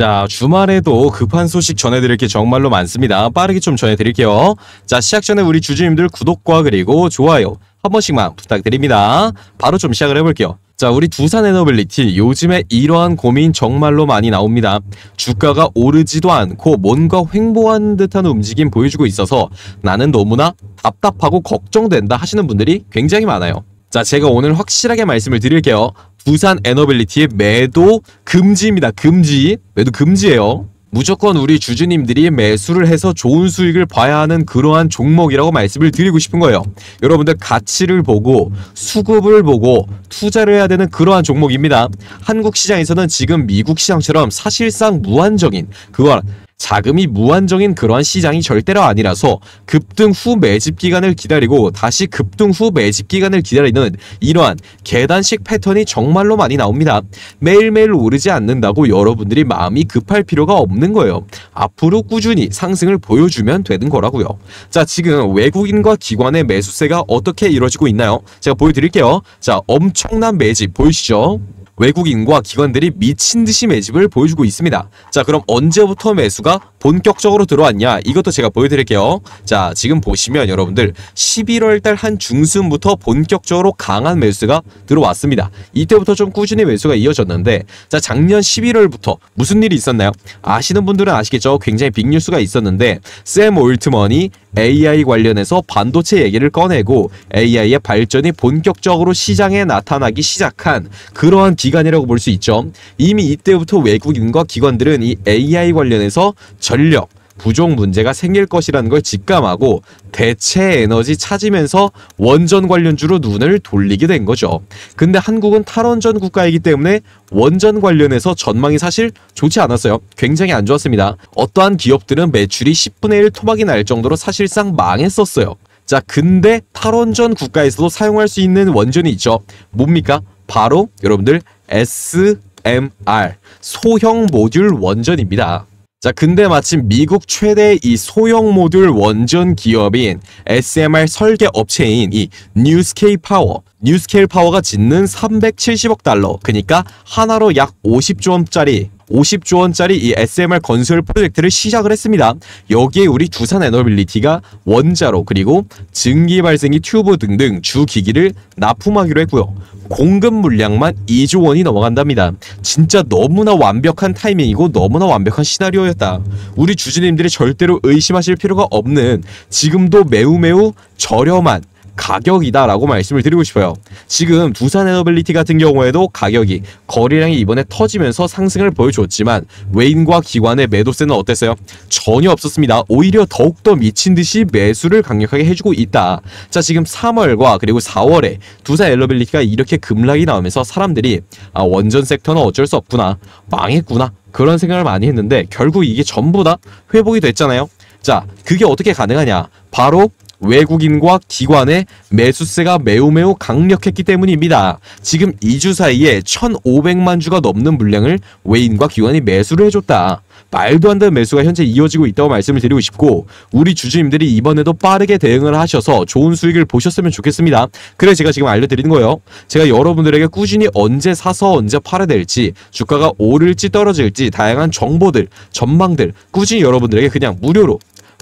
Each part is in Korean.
자 주말에도 급한 소식 전해드릴 게 정말로 많습니다. 빠르게 좀 전해드릴게요. 자 시작 전에 우리 주주님들 구독과 그리고 좋아요 한 번씩만 부탁드립니다. 바로 좀 시작을 해볼게요. 자 우리 두산 에너빌리티 요즘에 이러한 고민 정말로 많이 나옵니다. 주가가 오르지도 않고 뭔가 횡보한 듯한 움직임 보여주고 있어서 나는 너무나 답답하고 걱정된다 하시는 분들이 굉장히 많아요. 자 제가 오늘 확실하게 말씀을 드릴게요. 부산 에너빌리티의 매도 금지입니다. 금지. 매도 금지예요. 무조건 우리 주주님들이 매수를 해서 좋은 수익을 봐야 하는 그러한 종목이라고 말씀을 드리고 싶은 거예요. 여러분들 가치를 보고 수급을 보고 투자를 해야 되는 그러한 종목입니다. 한국 시장에서는 지금 미국 시장처럼 사실상 무한적인 그걸 자금이 무한정인 그러한 시장이 절대로 아니라서 급등 후 매집 기간을 기다리고 다시 급등 후 매집 기간을 기다리는 이러한 계단식 패턴이 정말로 많이 나옵니다. 매일매일 오르지 않는다고 여러분들이 마음이 급할 필요가 없는 거예요. 앞으로 꾸준히 상승을 보여주면 되는 거라고요. 자 지금 외국인과 기관의 매수세가 어떻게 이루어지고 있나요? 제가 보여드릴게요. 자 엄청난 매집 보이시죠? 외국인과 기관들이 미친 듯이 매집을 보여주고 있습니다. 자 그럼 언제부터 매수가 본격적으로 들어왔냐 이것도 제가 보여드릴게요. 자 지금 보시면 여러분들 11월달 한 중순부터 본격적으로 강한 매수가 들어왔습니다. 이때부터 좀 꾸준히 매수가 이어졌는데 자 작년 11월부터 무슨 일이 있었나요? 아시는 분들은 아시겠죠? 굉장히 빅뉴스가 있었는데 샘 올트먼이 AI 관련해서 반도체 얘기를 꺼내고 AI의 발전이 본격적으로 시장에 나타나기 시작한 그러한 기간이라고 볼 수 있죠. 이미 이때부터 외국인과 기관들은 이 AI 관련해서 전력, 부족 문제가 생길 것이라는 걸 직감하고 대체 에너지 찾으면서 원전 관련주로 눈을 돌리게 된 거죠. 근데 한국은 탈원전 국가이기 때문에 원전 관련해서 전망이 사실 좋지 않았어요. 굉장히 안 좋았습니다. 어떠한 기업들은 매출이 10분의 1 토막이 날 정도로 사실상 망했었어요. 자, 근데 탈원전 국가에서도 사용할 수 있는 원전이 있죠. 뭡니까? 바로 여러분들 SMR 소형 모듈 원전입니다. 자, 근데 마침 미국 최대 의이 소형 모듈 원전 기업인 SMR 설계 업체인 이 뉴스케이 파워, 뉴스케일 파워가 짓는 370억 달러, 그니까 하나로 약 50조 원짜리 50조 원짜리 이 SMR 건설 프로젝트를 시작을 했습니다. 여기에 우리 두산 에너빌리티가 원자로 그리고 증기 발생기 튜브 등등 주 기기를 납품하기로 했고요. 공급 물량만 2조 원이 넘어간답니다. 진짜 너무나 완벽한 타이밍이고 너무나 완벽한 시나리오였다. 우리 주주님들이 절대로 의심하실 필요가 없는 지금도 매우 매우 저렴한 가격이다라고 말씀을 드리고 싶어요. 지금 두산 에너빌리티 같은 경우에도 가격이 거래량이 이번에 터지면서 상승을 보여줬지만 외인과 기관의 매도세는 어땠어요? 전혀 없었습니다. 오히려 더욱더 미친 듯이 매수를 강력하게 해주고 있다. 자 지금 3월과 그리고 4월에 두산 에너빌리티가 이렇게 급락이 나오면서 사람들이 아, 원전 섹터는 어쩔 수 없구나 망했구나 그런 생각을 많이 했는데 결국 이게 전부 다 회복이 됐잖아요. 자, 그게 어떻게 가능하냐? 바로 외국인과 기관의 매수세가 매우 매우 강력했기 때문입니다. 지금 2주 사이에 1,500만 주가 넘는 물량을 외인과 기관이 매수를 해줬다. 말도 안 되는 매수가 현재 이어지고 있다고 말씀을 드리고 싶고 우리 주주님들이 이번에도 빠르게 대응을 하셔서 좋은 수익을 보셨으면 좋겠습니다. 그래 제가 지금 알려드리는 거예요. 제가 여러분들에게 꾸준히 언제 사서 언제 팔아야 될지 주가가 오를지 떨어질지 다양한 정보들 전망들 꾸준히 여러분들에게 그냥 무료로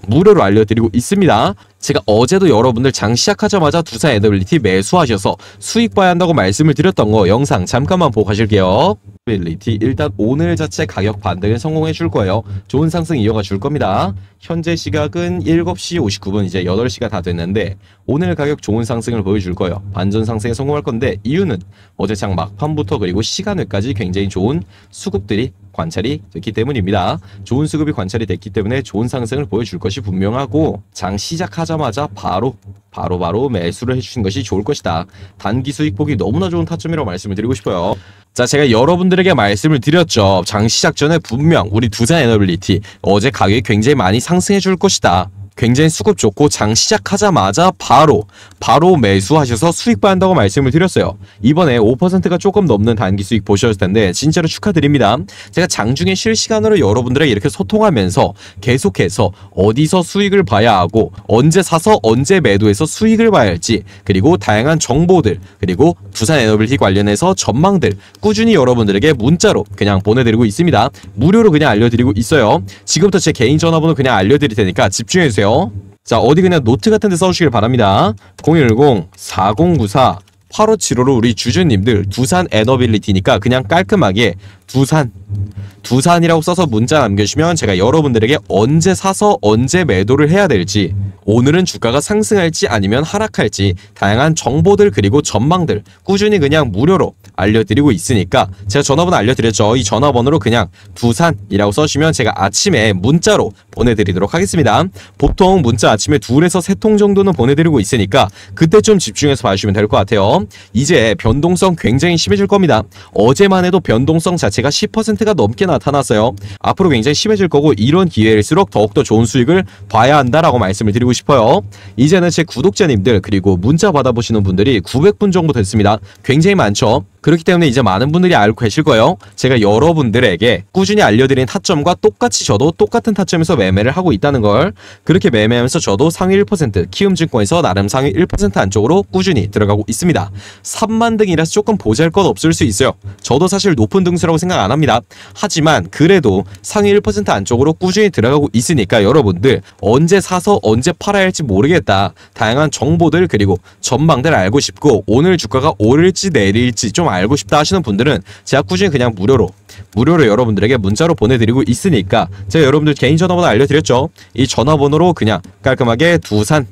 무료로 알려드리고 있습니다. 제가 어제도 여러분들 장 시작하자마자 두산 애너빌리티 매수하셔서 수익 봐야 한다고 말씀을 드렸던 거 영상 잠깐만 보고 가실게요. 애너빌리티 일단 오늘 자체 가격 반등에 성공해 줄 거예요. 좋은 상승 이어가 줄 겁니다. 현재 시각은 7시 59분 이제 8시가 다 됐는데 오늘 가격 좋은 상승을 보여줄 거예요. 반전 상승에 성공할 건데 이유는 어제 장 막판부터 그리고 시간 외까지 굉장히 좋은 수급들이 관찰이 됐기 때문입니다. 좋은 수급이 관찰이 됐기 때문에 좋은 상승을 보여줄 것이 분명하고 장 시작하자 하자마자 바로 바로바로 매수를 해주신 것이 좋을 것이다. 단기 수익 보기 너무나 좋은 타점이라고 말씀을 드리고 싶어요. 자 제가 여러분들에게 말씀을 드렸죠. 장 시작 전에 분명 우리 두산 에너빌리티 어제 가격이 굉장히 많이 상승해 줄 것이다. 굉장히 수급 좋고 장 시작하자마자 바로 바로 매수하셔서 수익 받는다고 말씀을 드렸어요. 이번에 5%가 조금 넘는 단기 수익 보셨을 텐데 진짜로 축하드립니다. 제가 장중에 실시간으로 여러분들에게 이렇게 소통하면서 계속해서 어디서 수익을 봐야 하고 언제 사서 언제 매도해서 수익을 봐야 할지 그리고 다양한 정보들 그리고 부산 에너빌티 관련해서 전망들 꾸준히 여러분들에게 문자로 그냥 보내드리고 있습니다. 무료로 그냥 알려드리고 있어요. 지금부터 제 개인 전화번호 그냥 알려드릴 테니까 집중해주세요. 있네요. 자 어디 그냥 노트 같은 데 써주시길 바랍니다. 010-4094 8575로 우리 주주님들 두산 에너빌리티니까 그냥 깔끔하게 두산 두산이라고 써서 문자 남겨주시면 제가 여러분들에게 언제 사서 언제 매도를 해야 될지 오늘은 주가가 상승할지 아니면 하락할지 다양한 정보들 그리고 전망들 꾸준히 그냥 무료로 알려드리고 있으니까 제가 전화번호 알려드렸죠 이 전화번호로 그냥 두산이라고 써주시면 제가 아침에 문자로 보내드리도록 하겠습니다 보통 문자 아침에 둘에서 세 통 정도는 보내드리고 있으니까 그때 좀 집중해서 봐주시면 될 것 같아요 이제 변동성 굉장히 심해질 겁니다 어제만 해도 변동성 자체 자체가 10%가 넘게 나타났어요. 앞으로 굉장히 심해질 거고 이런 기회일수록 더욱더 좋은 수익을 봐야 한다라고 말씀을 드리고 싶어요. 이제는 제 구독자님들 그리고 문자 받아보시는 분들이 900분 정도 됐습니다. 굉장히 많죠. 그렇기 때문에 이제 많은 분들이 알고 계실 거예요. 제가 여러분들에게 꾸준히 알려드린 타점과 똑같이 저도 똑같은 타점에서 매매를 하고 있다는 걸 그렇게 매매하면서 저도 상위 1% 키움증권에서 나름 상위 1% 안쪽으로 꾸준히 들어가고 있습니다. 3만 등이라서 조금 보잘것 없을 수 있어요. 저도 사실 높은 등수라고 생각 안 합니다. 하지만 그래도 상위 1% 안쪽으로 꾸준히 들어가고 있으니까 여러분들 언제 사서 언제 팔아야 할지 모르겠다. 다양한 정보들 그리고 전망들 알고 싶고 오늘 주가가 오를지 내릴지 좀좀 알고 싶다 하시는 분들은 제가 꾸준히 그냥 무료로 무료로 여러분들에게 문자로 보내드리고 있으니까 제가 여러분들 개인 전화번호 알려드렸죠. 이 전화번호로 그냥 깔끔하게 두산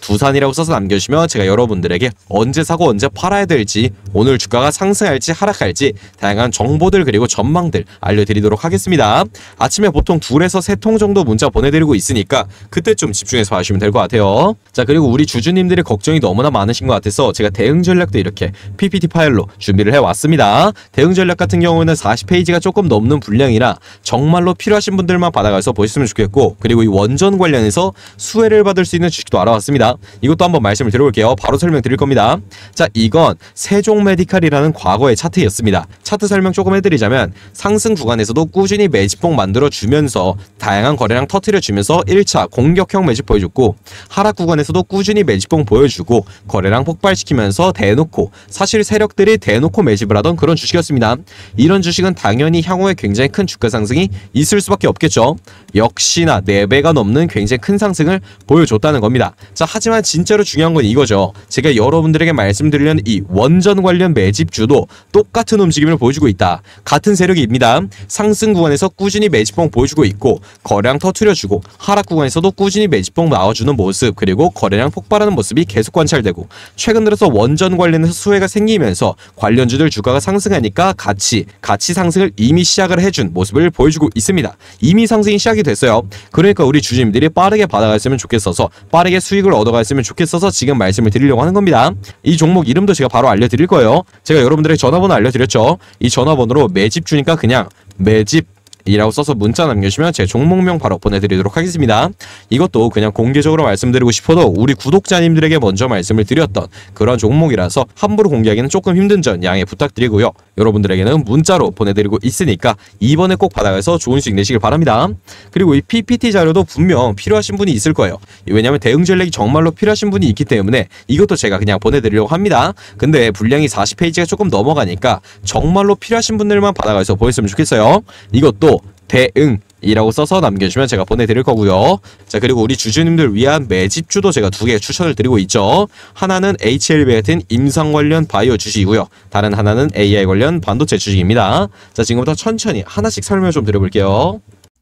두산이라고 써서 남겨주시면 제가 여러분들에게 언제 사고 언제 팔아야 될지 오늘 주가가 상승할지 하락할지 다양한 정보들 그리고 전망들 알려드리도록 하겠습니다. 아침에 보통 둘에서 세 통 정도 문자 보내드리고 있으니까 그때 좀 집중해서 하시면 될 것 같아요. 자 그리고 우리 주주님들의 걱정이 너무나 많으신 것 같아서 제가 대응 전략도 이렇게 PPT 파일로 준비를 해왔습니다. 대응 전략 같은 경우는 에 40페이지가 조금 넘는 분량이라 정말로 필요하신 분들만 받아가서 보셨으면 좋겠고 그리고 이 원전 관련해서 수혜를 받을 수 있는 주식도 알아왔습니다. 있습니다. 이것도 한번 말씀을 드려볼게요. 바로 설명드릴 겁니다. 자, 이건 세종 메디칼이라는 과거의 차트였습니다. 차트 설명 조금 해드리자면 상승 구간에서도 꾸준히 매집봉 만들어주면서 다양한 거래량 터트려주면서 1차 공격형 매집 보여줬고 하락 구간에서도 꾸준히 매집봉 보여주고 거래량 폭발시키면서 대놓고 사실 세력들이 대놓고 매집을 하던 그런 주식이었습니다. 이런 주식은 당연히 향후에 굉장히 큰 주가 상승이 있을 수밖에 없겠죠. 역시나 4배가 넘는 굉장히 큰 상승을 보여줬다는 겁니다. 자, 하지만 진짜로 중요한 건 이거죠. 제가 여러분들에게 말씀드리는 이 원전 관련 매집주도 똑같은 움직임을 보여주고 있다. 같은 세력입니다. 상승 구간에서 꾸준히 매집봉 보여주고 있고 거량 터트려주고 하락 구간에서도 꾸준히 매집봉 나와주는 모습 그리고 거래량 폭발하는 모습이 계속 관찰되고 최근 들어서 원전 관련해서 수혜가 생기면서 관련주들 주가가 상승하니까 같이 같이 상승을 이미 시작을 해준 모습을 보여주고 있습니다. 이미 상승이 시작이 됐어요. 그러니까 우리 주주님들이 빠르게 받아갔으면 좋겠어서 빠르게 수익을 얻어 얻어갔으면 좋겠어서 지금 말씀을 드리려고 하는 겁니다. 이 종목 이름도 제가 바로 알려드릴 거예요. 제가 여러분들의 전화번호 알려드렸죠. 이 전화번호로 매집 주니까 그냥 매집 이라고 써서 문자 남겨주시면 제 종목명 바로 보내드리도록 하겠습니다. 이것도 그냥 공개적으로 말씀드리고 싶어도 우리 구독자님들에게 먼저 말씀을 드렸던 그런 종목이라서 함부로 공개하기는 조금 힘든 점 양해 부탁드리고요. 여러분들에게는 문자로 보내드리고 있으니까 이번에 꼭 받아가서 좋은 수익 내시길 바랍니다. 그리고 이 PPT 자료도 분명 필요하신 분이 있을 거예요. 왜냐하면 대응 전략이 정말로 필요하신 분이 있기 때문에 이것도 제가 그냥 보내드리려고 합니다. 근데 분량이 40페이지가 조금 넘어가니까 정말로 필요하신 분들만 받아가서 보였으면 좋겠어요. 이것도 대응 이라고 써서 남겨주시면 제가 보내드릴 거고요. 자 그리고 우리 주주님들 위한 매집주도 제가 두 개 추천을 드리고 있죠. 하나는 HLB 같은 임상 관련 바이오 주식이고요. 다른 하나는 AI 관련 반도체 주식입니다. 자 지금부터 천천히 하나씩 설명을 좀 드려볼게요.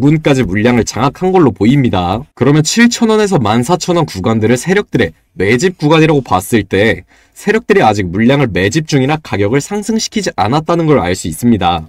부근까지 물량을 장악한 걸로 보입니다. 그러면 7천원에서 14,000원 구간들을 세력들의 매집 구간이라고 봤을 때 세력들이 아직 물량을 매집 중이나 가격을 상승시키지 않았다는 걸 알 수 있습니다.